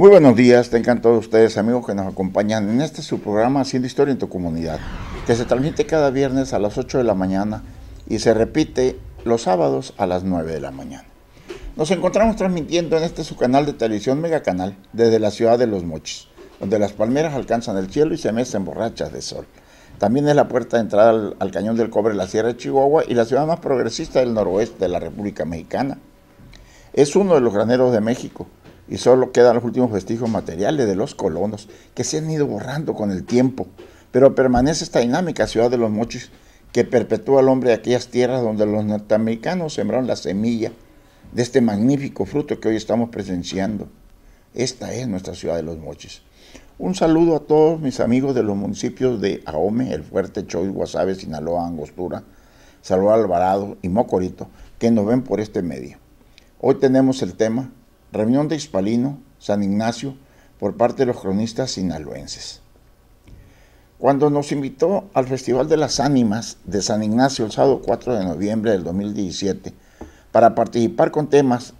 Muy buenos días, tengan todos ustedes amigos que nos acompañan en este su programa Haciendo Historia en tu Comunidad, que se transmite cada viernes a las 8 de la mañana y se repite los sábados a las 9 de la mañana. Nos encontramos transmitiendo en este su canal de televisión Megacanal desde la ciudad de Los Mochis, donde las palmeras alcanzan el cielo y se mecen borrachas de sol. También es la puerta de entrada al, Cañón del Cobre, la Sierra de Chihuahua y la ciudad más progresista del noroeste de la República Mexicana. Es uno de los graneros de México, y solo quedan los últimos vestigios materiales de los colonos que se han ido borrando con el tiempo. Pero permanece esta dinámica ciudad de los mochis que perpetúa al hombre de aquellas tierras donde los norteamericanos sembraron la semilla de este magnífico fruto que hoy estamos presenciando. Esta es nuestra ciudad de los mochis. Un saludo a todos mis amigos de los municipios de Ahome, El Fuerte, Choy, Guasave, Sinaloa, Angostura, Salvador Alvarado y Mocorito, que nos ven por este medio. Hoy tenemos el tema reunión de Hispalino, San Ignacio, por parte de los cronistas sinaloenses. Cuando nos invitó al Festival de las Ánimas de San Ignacio el sábado 4 de noviembre del 2017 para participar con temas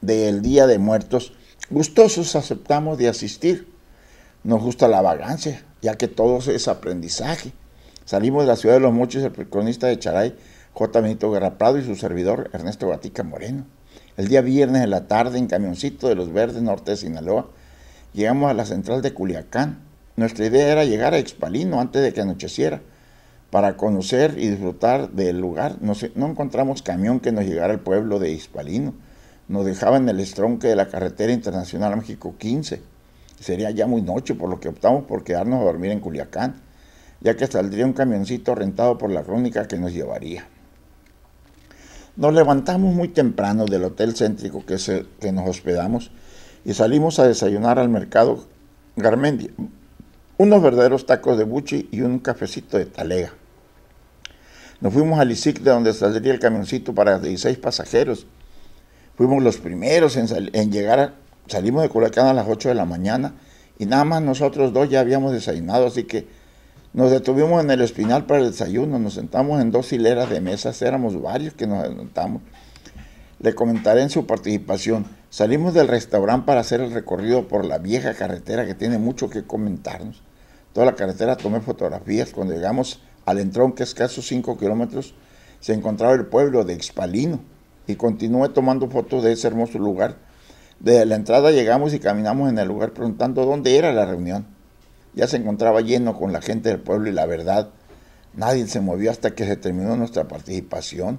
del Día de Muertos, gustosos aceptamos de asistir. Nos gusta la vagancia, ya que todo es aprendizaje. Salimos de la ciudad de los Muchos el cronista de Charay, J. Benito Prado y su servidor Ernesto Gatica Moreno. El día viernes en la tarde, en camioncito de los Verdes, norte de Sinaloa, llegamos a la central de Culiacán. Nuestra idea era llegar a Expalino antes de que anocheciera para conocer y disfrutar del lugar. No, encontramos camión que nos llegara al pueblo de Expalino. Nos dejaba en el estronque de la carretera internacional México 15. Sería ya muy noche, por lo que optamos por quedarnos a dormir en Culiacán, ya que saldría un camioncito rentado por la crónica que nos llevaría. Nos levantamos muy temprano del hotel céntrico que, nos hospedamos y salimos a desayunar al mercado Garmendia. Unos verdaderos tacos de buchi y un cafecito de talega. Nos fuimos al ISIC de donde saldría el camioncito para 16 pasajeros. Fuimos los primeros en, llegar, salimos de Culiacán a las 8 de la mañana y nada más nosotros dos ya habíamos desayunado, así que nos detuvimos en el Espinal para el desayuno, nos sentamos en dos hileras de mesas, éramos varios que nos sentamos. Le comentaré en su participación. Salimos del restaurante para hacer el recorrido por la vieja carretera que tiene mucho que comentarnos. Toda la carretera tomé fotografías. Cuando llegamos al entronque, que es 5 kilómetros, se encontraba el pueblo de Expalino. Y continué tomando fotos de ese hermoso lugar. desde la entrada llegamos y caminamos en el lugar preguntando dónde era la reunión ya se encontraba lleno con la gente del pueblo y la verdad, nadie se movió hasta que se terminó nuestra participación.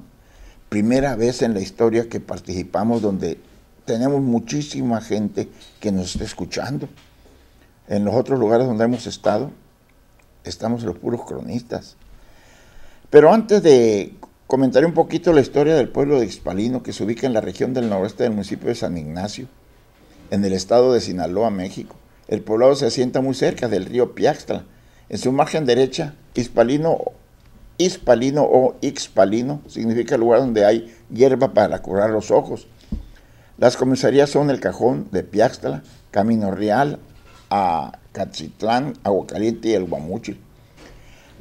Primera vez en la historia que participamos donde tenemos muchísima gente que nos está escuchando. En los otros lugares donde hemos estado, estamos los puros cronistas. Pero antes de comentar un poquito la historia del pueblo de Ixpalino, que se ubica en la región del noroeste del municipio de San Ignacio, en el estado de Sinaloa, México, el poblado se asienta muy cerca del río Piaxtla. En su margen derecha, Hispalino, o Ixpalino significa lugar donde hay hierba para curar los ojos. Las comisarías son el Cajón de Piaxtla, Camino Real a Agua Aguacaliente y el Guamuchil.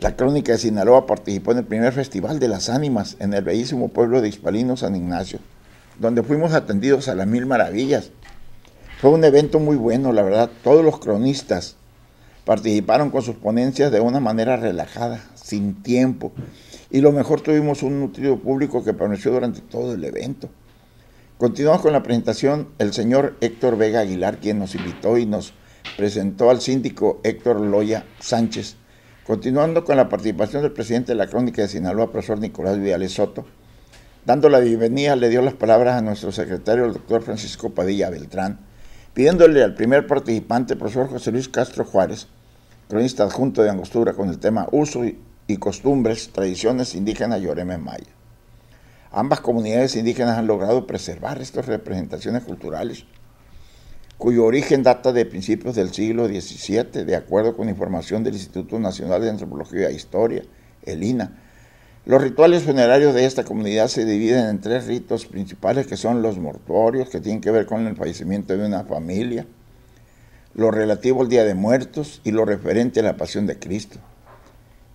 La Crónica de Sinaloa participó en el primer Festival de las Ánimas en el bellísimo pueblo de Hispalino San Ignacio, donde fuimos atendidos a las mil maravillas fue un evento muy bueno, la verdad. Todos los cronistas participaron con sus ponencias de una manera relajada, sin tiempo. Y lo mejor, tuvimos un nutrido público que permaneció durante todo el evento. Continuamos con la presentación el señor Héctor Vega Aguilar, quien nos invitó y nos presentó al síndico Héctor Loya Sánchez. Continuando con la participación del presidente de la Crónica de Sinaloa, profesor Nicolás Viales Soto, dando la bienvenida, le dio las palabras a nuestro secretario, el doctor Francisco Padilla Beltrán, pidiéndole al primer participante, profesor José Luis Castro Juárez, cronista adjunto de Angostura con el tema Uso y costumbres, tradiciones indígenas y maya. Ambas comunidades indígenas han logrado preservar estas representaciones culturales cuyo origen data de principios del siglo XVII, de acuerdo con información del Instituto Nacional de Antropología e Historia, el INA, los rituales funerarios de esta comunidad se dividen en tres ritos principales que son los mortuorios, que tienen que ver con el fallecimiento de una familia, lo relativo al Día de Muertos y lo referente a la Pasión de Cristo.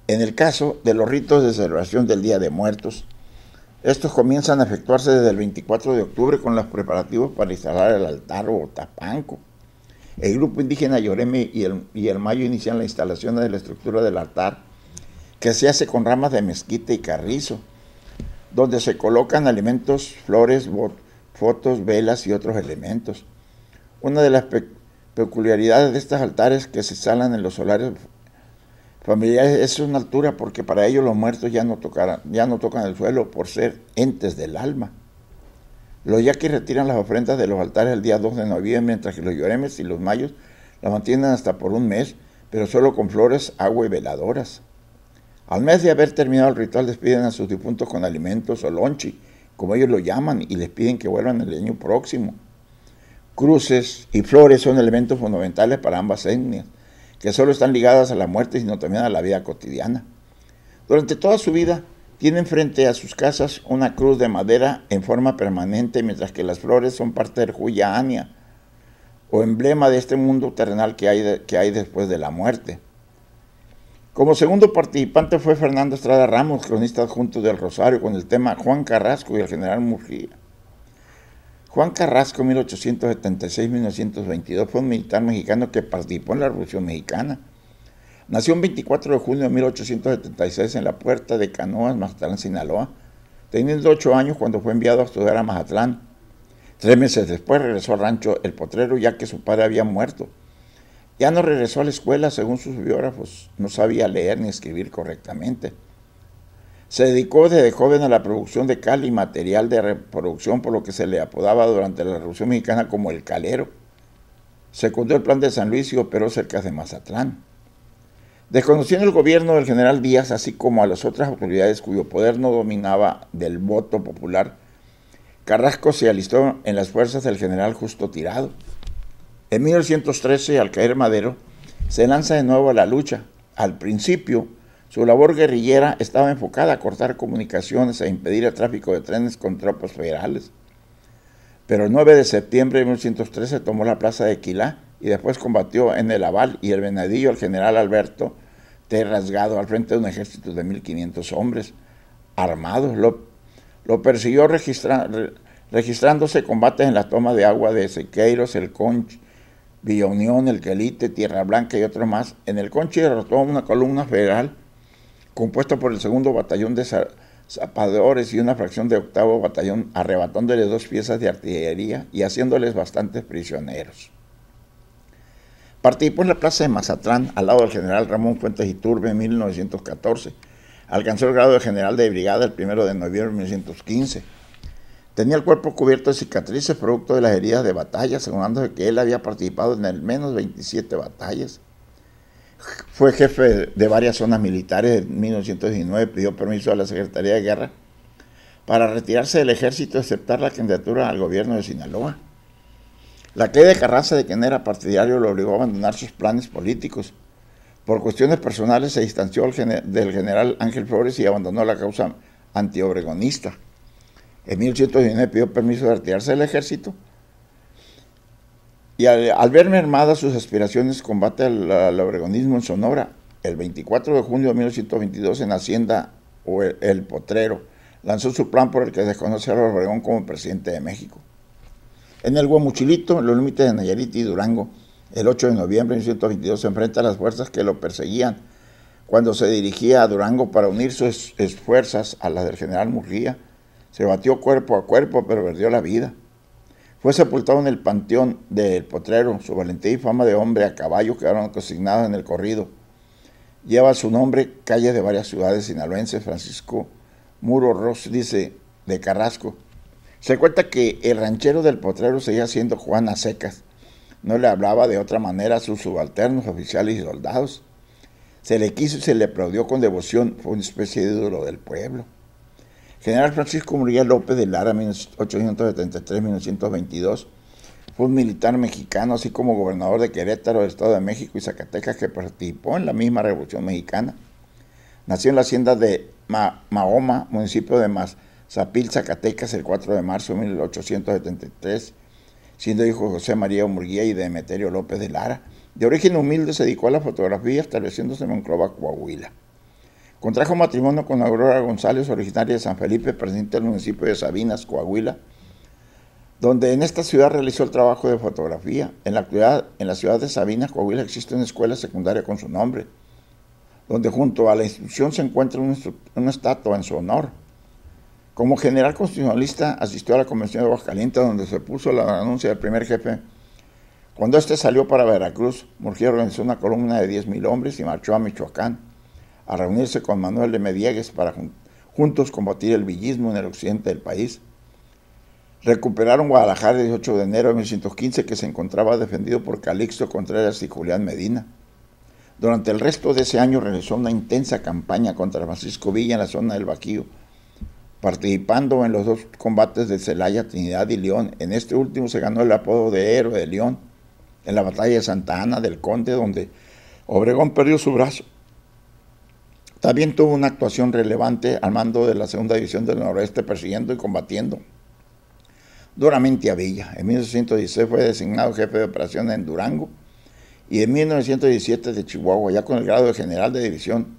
En el caso de los ritos de celebración del Día de Muertos, estos comienzan a efectuarse desde el 24 de octubre con los preparativos para instalar el altar o tapanco. El grupo indígena Yoreme y el, y el Mayo inician la instalación de la estructura del altar que se hace con ramas de mezquita y carrizo, donde se colocan alimentos, flores, fotos, velas y otros elementos. Una de las peculiaridades de estos altares que se instalan en los solares familiares es una altura porque para ellos los muertos ya no, tocarán, ya no tocan el suelo por ser entes del alma. Los yaquis retiran las ofrendas de los altares el día 2 de noviembre, mientras que los lloremes y los mayos las mantienen hasta por un mes, pero solo con flores, agua y veladoras. Al mes de haber terminado el ritual, despiden a sus difuntos con alimentos o lonchi, como ellos lo llaman, y les piden que vuelvan el año próximo. Cruces y flores son elementos fundamentales para ambas etnias, que solo están ligadas a la muerte, sino también a la vida cotidiana. Durante toda su vida, tienen frente a sus casas una cruz de madera en forma permanente, mientras que las flores son parte del Juya Ania, o emblema de este mundo terrenal que hay después de la muerte. Como segundo participante fue Fernando Estrada Ramos, cronista adjunto del Rosario, con el tema Juan Carrasco y el general Murguía. Juan Carrasco, 1876-1922, fue un militar mexicano que participó en la Revolución Mexicana. Nació el 24 de junio de 1876 en la puerta de Canoas, Mazatlán, Sinaloa, teniendo ocho años cuando fue enviado a estudiar a Mazatlán. Tres meses después regresó al rancho El Potrero ya que su padre había muerto. Ya no regresó a la escuela, según sus biógrafos, no sabía leer ni escribir correctamente. Se dedicó desde joven a la producción de cal y material de reproducción, por lo que se le apodaba durante la Revolución Mexicana como el calero. Secundó el plan de San Luis y operó cerca de Mazatlán. Desconociendo el gobierno del general Díaz, así como a las otras autoridades cuyo poder no dominaba del voto popular, Carrasco se alistó en las fuerzas del general Justo Tirado. En 1913, al caer Madero, se lanza de nuevo a la lucha. Al principio, su labor guerrillera estaba enfocada a cortar comunicaciones, e impedir el tráfico de trenes con tropas federales. Pero el 9 de septiembre de 1913 tomó la plaza de Quilá y después combatió en el Aval y el Venadillo al general Alberto T. Rasgado al frente de un ejército de 1.500 hombres armados. Lo, persiguió registrándose combates en la toma de agua de Sequeiros, El Conch, Villa Unión, El Quelite, Tierra Blanca y otros más, en el conche derrotó una columna federal compuesta por el segundo batallón de zapadores y una fracción de octavo batallón, arrebatándoles dos piezas de artillería y haciéndoles bastantes prisioneros. Participó en la plaza de Mazatlán, al lado del general Ramón Fuentes Iturbe en 1914. Alcanzó el grado de general de brigada el 1 de noviembre de 1915 Tenía el cuerpo cubierto de cicatrices producto de las heridas de batalla, asegurándose que él había participado en al menos 27 batallas. Fue jefe de varias zonas militares en 1919, pidió permiso a la Secretaría de Guerra para retirarse del ejército y aceptar la candidatura al gobierno de Sinaloa. La clave de Carranza, de quien era partidario, lo obligó a abandonar sus planes políticos. Por cuestiones personales se distanció del general Ángel Flores y abandonó la causa antiobregonista. En 1819 pidió permiso de retirarse del ejército. Y al, ver mermadas sus aspiraciones, combate al, obregonismo en Sonora. El 24 de junio de 1822, en Hacienda o el, Potrero, lanzó su plan por el que desconoce a Obregón como presidente de México. En el Guamuchilito, en los límites de Nayarit y Durango, el 8 de noviembre de 1822 se enfrenta a las fuerzas que lo perseguían cuando se dirigía a Durango para unir sus fuerzas a las del general Murría, se batió cuerpo a cuerpo, pero perdió la vida. Fue sepultado en el panteón del Potrero. Su valentía y fama de hombre a caballo quedaron consignadas en el corrido. Lleva su nombre calles de varias ciudades sinaloenses. Francisco Muro Ross dice de Carrasco. Se cuenta que el ranchero del Potrero seguía siendo Juan secas. No le hablaba de otra manera a sus subalternos, oficiales y soldados. Se le quiso y se le aplaudió con devoción. Fue una especie de ídolo del pueblo. General Francisco Murguía López de Lara, 1873-1922, fue un militar mexicano, así como gobernador de Querétaro, Estado de México y Zacatecas, que participó en la misma Revolución Mexicana. Nació en la hacienda de Mahoma, municipio de Mazapil, Zacatecas, el 4 de marzo de 1873, siendo hijo de José María Murguía y de Emeterio López de Lara. De origen humilde, se dedicó a la fotografía, estableciéndose en Monclova, Coahuila. Contrajo matrimonio con Aurora González, originaria de San Felipe, presidente del municipio de Sabinas, Coahuila, donde en esta ciudad realizó el trabajo de fotografía. En la en la ciudad de Sabinas, Coahuila, existe una escuela secundaria con su nombre, donde junto a la institución se encuentra una, estatua en su honor. Como general constitucionalista asistió a la Convención de Aguascalientes, donde se puso la anuncia del primer jefe. Cuando este salió para Veracruz, murgió organizó una columna de 10.000 hombres y marchó a Michoacán a reunirse con Manuel de Mediegues para juntos combatir el villismo en el occidente del país. Recuperaron Guadalajara el 18 de enero de 1915 que se encontraba defendido por Calixto Contreras y Julián Medina. Durante el resto de ese año realizó una intensa campaña contra Francisco Villa en la zona del Vaquío, participando en los dos combates de Celaya, Trinidad y León. En este último se ganó el apodo de héroe de León en la batalla de Santa Ana del Conde, donde Obregón perdió su brazo también tuvo una actuación relevante al mando de la Segunda División del Noroeste persiguiendo y combatiendo duramente a Villa. En 1916 fue designado jefe de operaciones en Durango y en 1917 de Chihuahua, ya con el grado de general de división.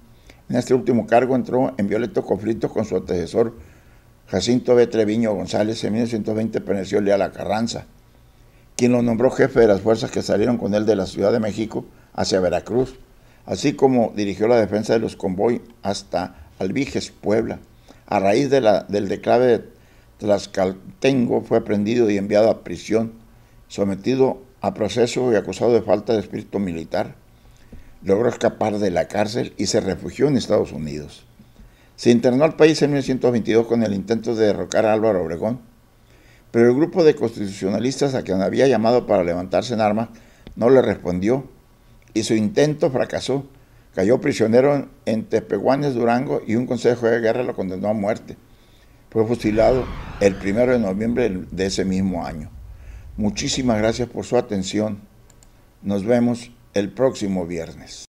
En este último cargo entró en violentos conflictos con su antecesor Jacinto B. González. En 1920 perteneció Leal a Carranza, quien lo nombró jefe de las fuerzas que salieron con él de la Ciudad de México hacia Veracruz así como dirigió la defensa de los convoy hasta Albiges, Puebla. A raíz del declave de Tlaxcaltengo fue prendido y enviado a prisión, sometido a proceso y acusado de falta de espíritu militar. Logró escapar de la cárcel y se refugió en Estados Unidos. Se internó al país en 1922 con el intento de derrocar a Álvaro Obregón, pero el grupo de constitucionalistas a quien había llamado para levantarse en armas no le respondió y su intento fracasó. Cayó prisionero en Tepehuanes, Durango, y un consejo de guerra lo condenó a muerte. Fue fusilado el primero de noviembre de ese mismo año. Muchísimas gracias por su atención. Nos vemos el próximo viernes.